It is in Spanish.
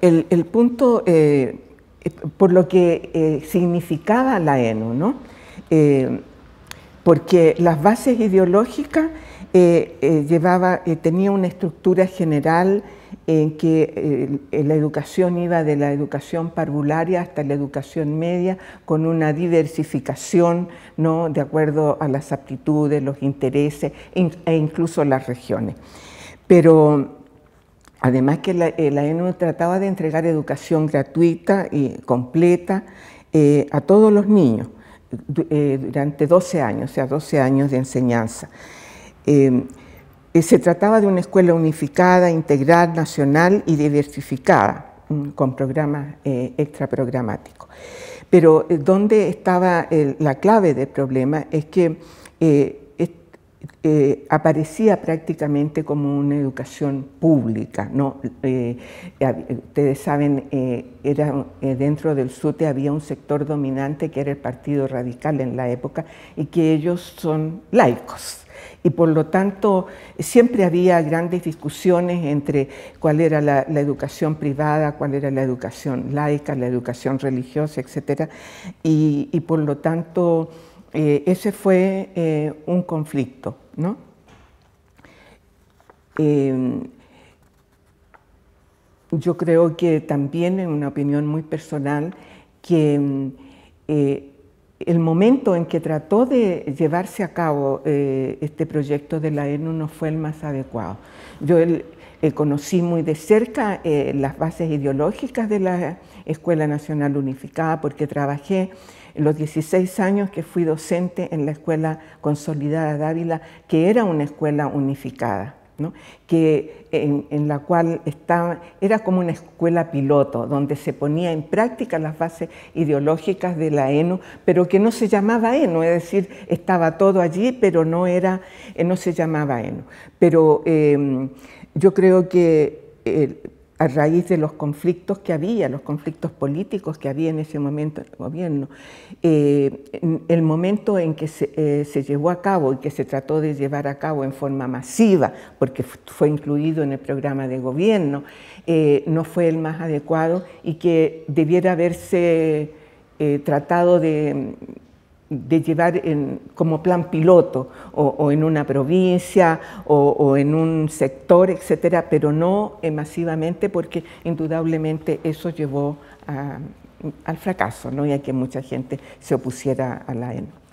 el, punto, eh, por lo que eh, significaba la ENU, ¿no? Eh, porque las bases ideológicas llevaba, tenía una estructura general en que la educación iba de la educación parvularia hasta la educación media, con una diversificación ¿no? de acuerdo a las aptitudes, los intereses e incluso las regiones. Pero Además que la, eh, la ENU trataba de entregar educación gratuita y completa eh, a todos los niños eh, durante 12 años, o sea, 12 años de enseñanza. Em, se trataba de una escuela unificada, integral, nacional y diversificada, mm, con programas extraprogramáticos. Pero donde estaba la clave del problema es que eh, aparecía prácticamente como una educación pública. ¿no? Eh, eh, ustedes saben, era, dentro del SUTE había un sector dominante que era el Partido Radical en la época y que ellos son laicos. Y por lo tanto, siempre había grandes discusiones entre cuál era la, educación privada, cuál era la educación laica, la educación religiosa, etc. y por lo tanto, eh, ese fue eh, un conflicto, ¿no? Eh, yo creo que también, en una opinión muy personal, que mm, el momento en que trató de llevarse a cabo eh, este proyecto de la ENU no fue el más adecuado. Yo eh, conocí muy de cerca eh, las bases ideológicas de la Escuela Nacional Unificada porque trabajé los 16 años que fui docente en la Escuela Consolidada Dávila, que era una escuela unificada que, en, la cual estaba, era como una escuela piloto, donde se ponía en práctica las bases ideológicas de la ENO, pero que no se llamaba ENO, es decir, estaba todo allí, pero no, era, eh, no se llamaba ENO. Pero eh, yo creo que... Eh, a raíz de los conflictos que había, los conflictos políticos que había en ese momento eh, en el gobierno. el momento en que eh, se, llevó a cabo y que se trató de llevar a cabo en forma masiva, porque fue incluido en el programa de gobierno, eh, no fue el más adecuado y que debiera haberse tratado de de llevar como plan piloto o, en una provincia o, en un sector, etcétera, pero no masivamente porque indudablemente eso llevó al fracaso ¿no? y que mucha gente se opusiera a la ENO.